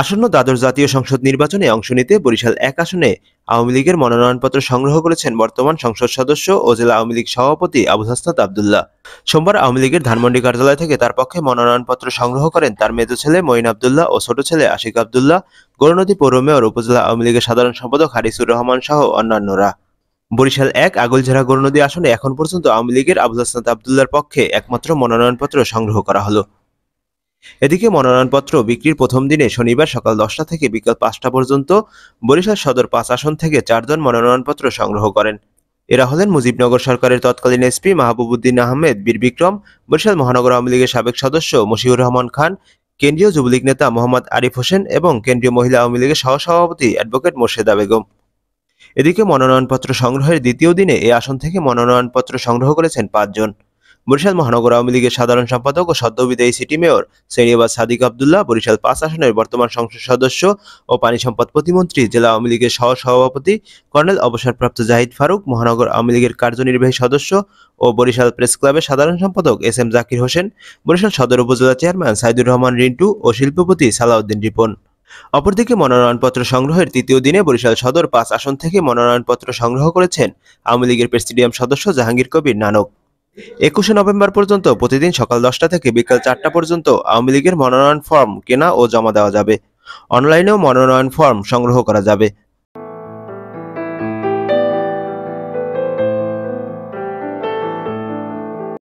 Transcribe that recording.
আসন্ন দ্বাদশ জাতীয় সংসদ নির্বাচনে অংশ নিতে বরিশাল এক আসনে আওয়ামী লীগের মনোনয়নপত্র সংগ্রহ করেছেন বর্তমান সংসদ সদস্য ও জেলা আওয়ামী লীগ সভাপতি আবু হাসনাত আবদুল্লাহ সোমবার আওয়ামী লীগের ধানমন্ডি কার্যালয় থেকে তার পক্ষে মনোনয়নপত্র সংগ্রহ করেন তার মেজ ছেলে মঈন আবদুল্লাহ ও ছোট ছেলে আশিক আবদুল্লাহ গৌরনদী পৌর মেয়র উপজেলা আওয়ামী লীগের সাধারণ সম্পাদক হারিসুর রহমান সহ অন্যান্যরা বরিশাল এক আগুলঝেরা গৌরনদী আসনে এখন পর্যন্ত আওয়ামী লীগের আবুল হাসনাত আবদুল্লার পক্ষে একমাত্র মনোনয়নপত্র সংগ্রহ করা হলো এদিকে মনোনয়নপত্র বিক্রির প্রথম দিনে শনিবার সকাল দশটা থেকে বিকাল পাঁচটা পর্যন্ত বরিশাল সদর পাঁচ আসন থেকে চারজন মনোনয়নপত্র সংগ্রহ করেন এরা হলেন মুজিবনগর সরকারের তৎকালীন এসপি মাহবুবুদ্দিন আহমেদ বীর বিক্রম বরিশাল মহানগর আওয়ামী লীগের সাবেক সদস্য মশিউর রহমান খান কেন্দ্রীয় যুবলীগ নেতা মোহাম্মদ আরিফ হোসেন এবং কেন্দ্রীয় মহিলা আওয়ামী লীগের সহসভাপতি অ্যাডভোকেট মোর্শেদা বেগম এদিকে মনোনয়নপত্র সংগ্রহের দ্বিতীয় দিনে এ আসন থেকে মনোনয়নপত্র সংগ্রহ করেছেন পাঁচজন বরিশাল মহানগর আওয়ামী লীগের সাধারণ সম্পাদক ও সদ্যবিদায়ী সিটি মেয়র সৈনিয়াবাদ সাদিক আবদুল্লাহ বরিশাল পাঁচ আসনের বর্তমান সংসদ সদস্য ও পানি সম্পদ প্রতিমন্ত্রী জেলা আওয়ামী লীগের সহ সভাপতি কর্নেল অবসরপ্রাপ্ত জাহিদ ফারুক মহানগর আওয়ামী লীগের কার্যনির্বাহী সদস্য ও বরিশাল প্রেস ক্লাবের সাধারণ সম্পাদক এস এম জাকির হোসেন বরিশাল সদর উপজেলা চেয়ারম্যান সাইদুর রহমান রিন্টু ও শিল্পপতি সালাউদ্দিন রিপন অপরদিকে মনোনয়নপত্র সংগ্রহের তৃতীয় দিনে বরিশাল সদর পাঁচ আসন থেকে মনোনয়নপত্র সংগ্রহ করেছেন আওয়ামী লীগের প্রেসিডিয়াম সদস্য জাহাঙ্গীর কবির নানক একুশে নভেম্বর পর্যন্ত প্রতিদিন সকাল দশটা থেকে বিকাল চারটা পর্যন্ত আওয়ামী লীগের মনোনয়ন ফর্ম কেনা ও জমা দেওয়া যাবে অনলাইনেও মনোনয়ন ফর্ম সংগ্রহ করা যাবে